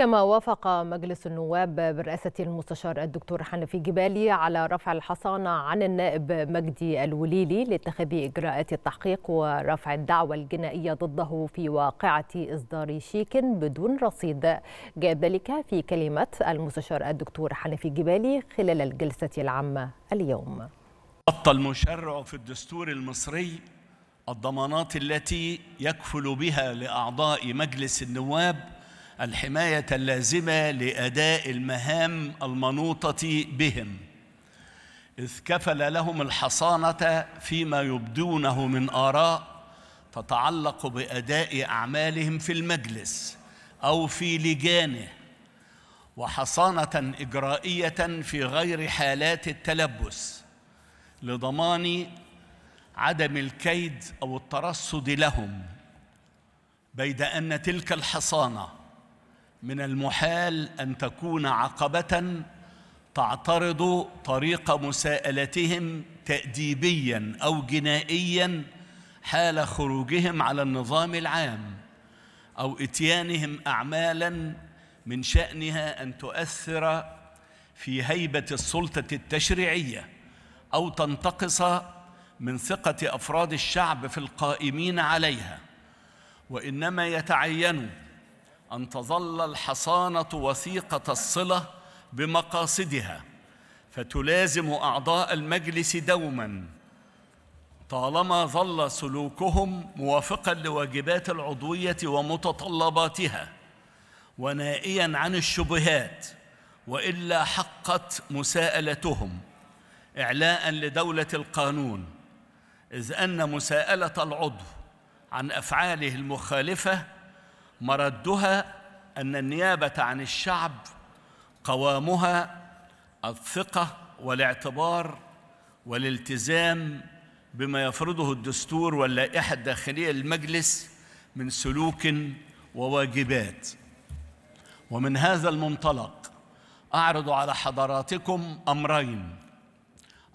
كما وافق مجلس النواب برئاسة المستشار الدكتور حنفي جبالي على رفع الحصانة عن النائب مجدي الوليلي لاتخاذ إجراءات التحقيق ورفع الدعوى الجنائية ضده في واقعة إصدار شيك بدون رصيد جاء ذلك في كلمة المستشار الدكتور حنفي جبالي خلال الجلسة العامة اليوم غطى المشرع في الدستور المصري الضمانات التي يكفل بها لأعضاء مجلس النواب الحماية اللازمة لأداء المهام المنوطة بهم إذ كفل لهم الحصانة فيما يبدونه من آراء تتعلق بأداء أعمالهم في المجلس أو في لجانه وحصانة إجرائية في غير حالات التلبس لضمان عدم الكيد أو الترصد لهم بيد أن تلك الحصانة من المحال ان تكون عقبه تعترض طريق مساءلتهم تاديبيا او جنائيا حال خروجهم على النظام العام او اتيانهم اعمالا من شانها ان تؤثر في هيبه السلطه التشريعيه او تنتقص من ثقه افراد الشعب في القائمين عليها وانما يتعين أن تظل الحصانة وثيقة الصلة بمقاصدها فتلازم أعضاء المجلس دوما طالما ظل سلوكهم موافقا لواجبات العضوية ومتطلباتها ونائيا عن الشبهات وإلا حقت مساءلتهم إعلاء لدولة القانون إذ أن مساءلة العضو عن أفعاله المخالفة مردها أن النيابة عن الشعب قوامها الثقة والاعتبار والالتزام بما يفرضه الدستور واللائحة الداخلية للمجلس من سلوك وواجبات ومن هذا المنطلق أعرض على حضراتكم أمرين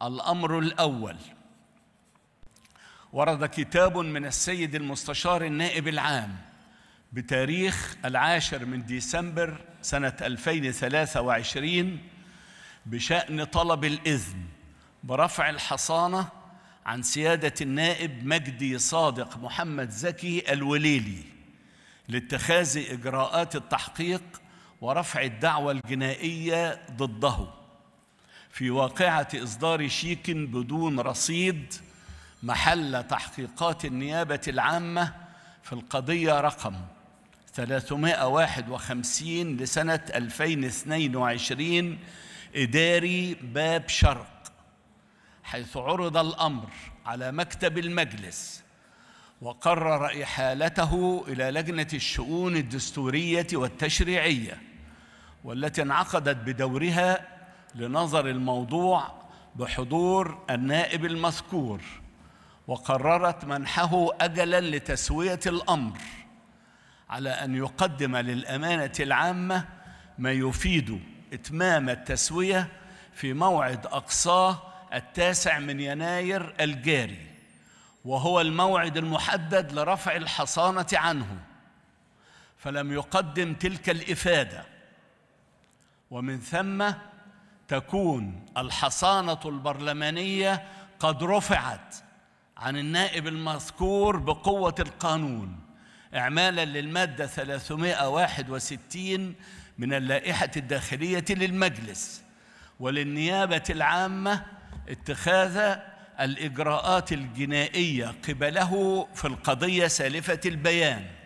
الأمر الأول ورد كتاب من السيد المستشار النائب العام بتاريخ العاشر من ديسمبر سنة 2023 بشأن طلب الإذن برفع الحصانة عن سيادة النائب مجدي صادق محمد زكي الوليلي لاتخاذ إجراءات التحقيق ورفع الدعوة الجنائية ضده في واقعة إصدار شيك بدون رصيد محل تحقيقات النيابة العامة في القضية رقم 351 لسنة 2022 إداري باب شرق حيث عرض الأمر على مكتب المجلس وقرر إحالته إلى لجنة الشؤون الدستورية والتشريعية والتي انعقدت بدورها لنظر الموضوع بحضور النائب المذكور وقررت منحه أجلا لتسوية الأمر على أن يقدم للأمانة العامة ما يفيد إتمام التسوية في موعد أقصاه التاسع من يناير الجاري وهو الموعد المحدد لرفع الحصانة عنه فلم يقدم تلك الإفادة ومن ثم تكون الحصانة البرلمانية قد رفعت عن النائب المذكور بقوة القانون إعمالا للمادة 361 من اللائحة الداخلية للمجلس وللنيابة العامة اتخاذ الإجراءات الجنائية قبله في القضية سالفة البيان